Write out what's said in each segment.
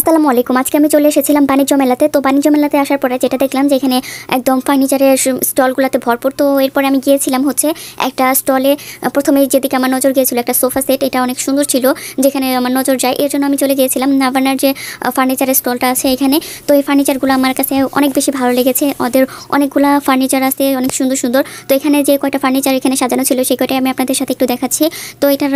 আসসালামু আলাইকুম আজকে আমি চলে এসেছিলাম বাণিজ্য মেলাতে তো বাণিজ্য মেলাতে আসার পরে যেটা দেখলাম যে এখানে একদম ফার্নিচারের স্টলগুলোতে ভরপুর তো এরপরে আমি গিয়েছিলাম হচ্ছে একটা স্টলে প্রথমে যেদিকে আমার নজর গিয়েছিল একটা সোফা সেট এটা অনেক সুন্দর ছিল যেখানে আমার নজর যায় এর জন্য আমি চলে গিয়েছিলাম নাভানার যে ফার্নিচারের স্টলটা আছে এখানে তো এই ফার্নিচারগুলো আমার কাছে অনেক বেশি ভালো লেগেছে ওদের অনেকগুলা ফার্নিচার আছে অনেক সুন্দর সুন্দর তো এখানে যে কয়টা ফার্নিচার এখানে সাজানো ছিল সেই কয়টাই আমি আপনাদের সাথে একটু দেখাচ্ছি তো এটার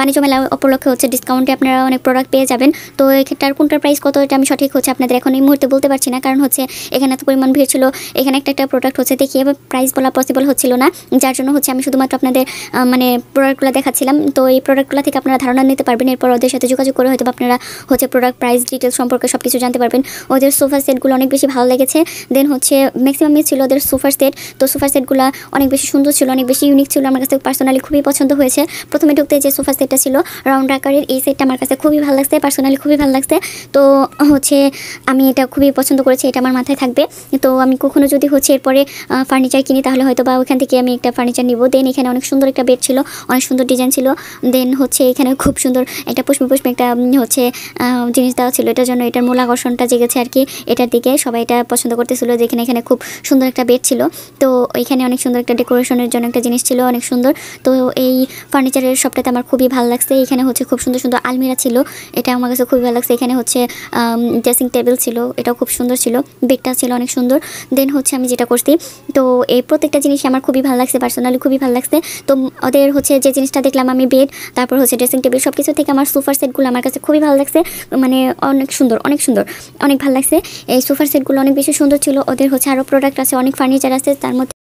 বাণিজ্য মেলা উপলক্ষে হচ্ছে ডিসকাউন্টে আপনারা অনেক প্রোডাক্ট পেয়ে যাবেন তো এটার আর কোনটার প্রাইস কত এটা আমি সঠিক হচ্ছে আপনাদের এখন এই মুহূর্তে বলতে পারছি না কারণ হচ্ছে এখানে এত পরিমাণ ভিড় ছিল এখানে একটা একটা প্রোডাক্ট হচ্ছে দেখিয়ে প্রাইস বলা পসিবল হচ্ছিল না যার জন্য হচ্ছে আমি শুধুমাত্র আপনাদের মানে প্রোডাক্টগুলো দেখাচ্ছিলাম তো এই প্রোডাক্টগুলো থেকে আপনারা ধারণা নিতে পারবেন এরপর ওদের সাথে যোগাযোগ করে হয়তো আপনারা হচ্ছে প্রোডাক্ট প্রাইস ডিটেলস সম্পর্কে সব কিছু জানতে পারবেন ওদের সোফা সেটগুলো অনেক বেশি ভালো লেগেছে দেন হচ্ছে ম্যাক্সিমামই ছিল ওদের সোফার সেট তো সোফা সেটগুলো অনেক বেশি সুন্দর ছিল অনেক বেশি ইউনিক ছিল আমার কাছে পার্সোনালি খুবই পছন্দ হয়েছে প্রথমে ঢুকতে যে সোফা সেটটা ছিল রাউন্ড আকারের এই সেটটা আমার কাছে খুবই ভালো লাগছে পার্সোনালি খুবই ভালো লাগছে আসতে তো হচ্ছে আমি এটা খুবই পছন্দ করেছি এটা আমার মাথায় থাকবে তো আমি কখনও যদি হচ্ছে এরপরে ফার্নিচার কিনি তাহলে হয়তো বা ওখান থেকে আমি একটা ফার্নিচার নিব দেন এখানে অনেক সুন্দর একটা বেড ছিল অনেক সুন্দর ডিজাইন ছিল দেন হচ্ছে এখানে খুব সুন্দর একটা পুষ্পে পুষ্পে একটা হচ্ছে জিনিস দেওয়া ছিল এটার জন্য এটার মূল আকর্ষণটা জেগেছে আর কি এটার দিকে সবাই এটা পছন্দ করতেছিল যেখানে এখানে খুব সুন্দর একটা বেড ছিল তো এখানে অনেক সুন্দর একটা ডেকোরেশনের জন্য একটা জিনিস ছিল অনেক সুন্দর তো এই ফার্নিচারের সবটাতে আমার খুবই ভালো লাগছে এখানে হচ্ছে খুব সুন্দর সুন্দর আলমিরা ছিল এটা আমার কাছে খুবই ভালো লাগছে এখানে হচ্ছে ড্রেসিং টেবিল ছিল এটাও খুব সুন্দর ছিল বেডটা ছিল অনেক সুন্দর দেন হচ্ছে আমি যেটা করছি তো এই প্রত্যেকটা জিনিস আমার খুবই ভালো লাগছে পার্সোনালি খুবই ভালো লাগছে তো ওদের হচ্ছে যে জিনিসটা দেখলাম আমি বেড তারপর হচ্ছে ড্রেসিং টেবিল সব কিছু থেকে আমার সোফার সেটগুলো আমার কাছে খুবই ভালো লাগছে মানে অনেক সুন্দর অনেক সুন্দর অনেক ভালো লাগছে এই সোফার সেটগুলো অনেক বেশি সুন্দর ছিল ওদের হচ্ছে আরও প্রোডাক্ট আছে অনেক ফার্নিচার আছে তার মধ্যে